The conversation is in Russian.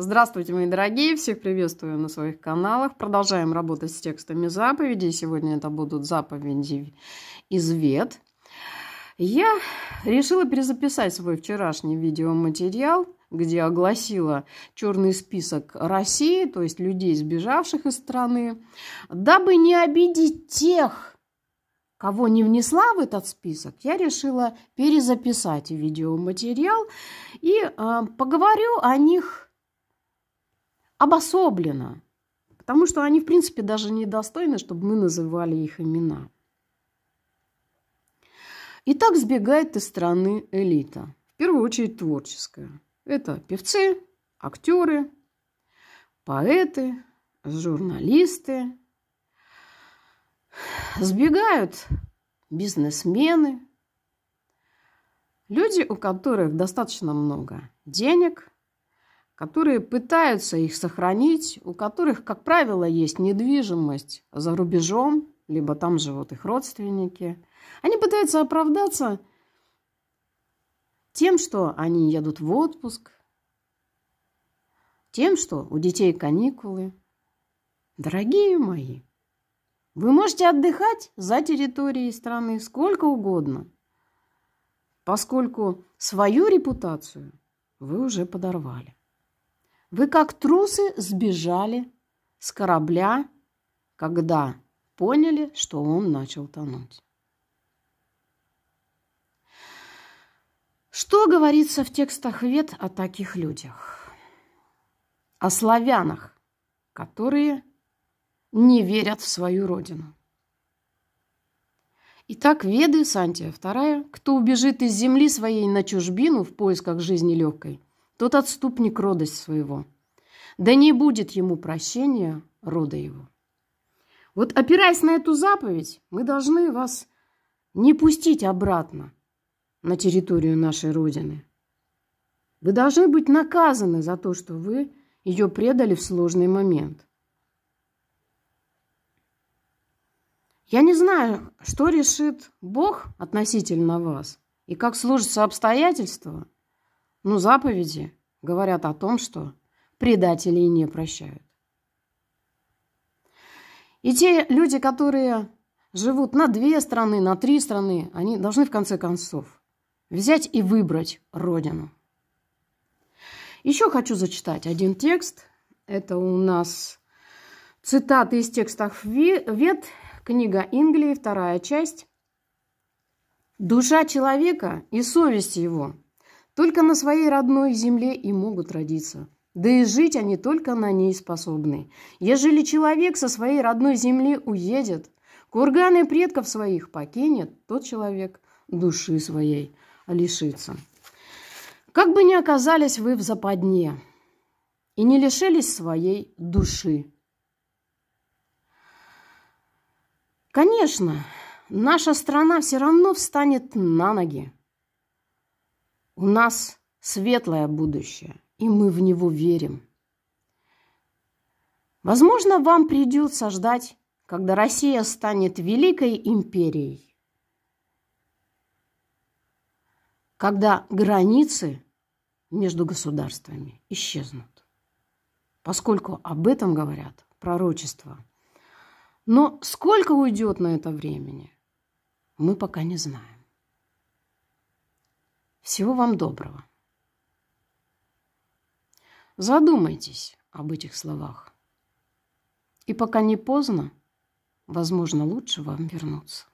Здравствуйте, мои дорогие! Всех приветствую на своих каналах. Продолжаем работать с текстами заповедей. Сегодня это будут заповеди из Вет. Я решила перезаписать свой вчерашний видеоматериал, где огласила черный список России, то есть людей, сбежавших из страны, дабы не обидеть тех, кого не внесла в этот список, я решила перезаписать видеоматериал и э, поговорю о них обособленно, потому что они, в принципе, даже не достойны, чтобы мы называли их имена. И так сбегает из страны элита, в первую очередь творческая. Это певцы, актеры, поэты, журналисты. Сбегают бизнесмены, люди, у которых достаточно много денег – которые пытаются их сохранить, у которых, как правило, есть недвижимость за рубежом, либо там живут их родственники. Они пытаются оправдаться тем, что они едут в отпуск, тем, что у детей каникулы. Дорогие мои, вы можете отдыхать за территорией страны сколько угодно, поскольку свою репутацию вы уже подорвали. Вы как трусы сбежали с корабля, когда поняли, что он начал тонуть. Что говорится в текстах вет о таких людях? О славянах, которые не верят в свою родину. Итак, Веды, Сантия вторая, кто убежит из земли своей на чужбину в поисках жизни легкой – тот отступник рода своего. Да не будет ему прощения рода его. Вот опираясь на эту заповедь, мы должны вас не пустить обратно на территорию нашей Родины. Вы должны быть наказаны за то, что вы ее предали в сложный момент. Я не знаю, что решит Бог относительно вас и как сложатся обстоятельства – но ну, заповеди говорят о том, что предателей не прощают. И те люди, которые живут на две страны, на три страны, они должны в конце концов взять и выбрать родину. Еще хочу зачитать один текст. Это у нас цитаты из текстов Вет, книга Инглии, вторая часть. Душа человека и совесть его только на своей родной земле и могут родиться. Да и жить они только на ней способны. Ежели человек со своей родной земли уедет, курганы предков своих покинет, тот человек души своей лишится. Как бы ни оказались вы в западне и не лишились своей души. Конечно, наша страна все равно встанет на ноги. У нас светлое будущее, и мы в него верим. Возможно, вам придется ждать, когда Россия станет великой империей, когда границы между государствами исчезнут, поскольку об этом говорят пророчества. Но сколько уйдет на это времени, мы пока не знаем. Всего вам доброго. Задумайтесь об этих словах. И пока не поздно, возможно, лучше вам вернуться.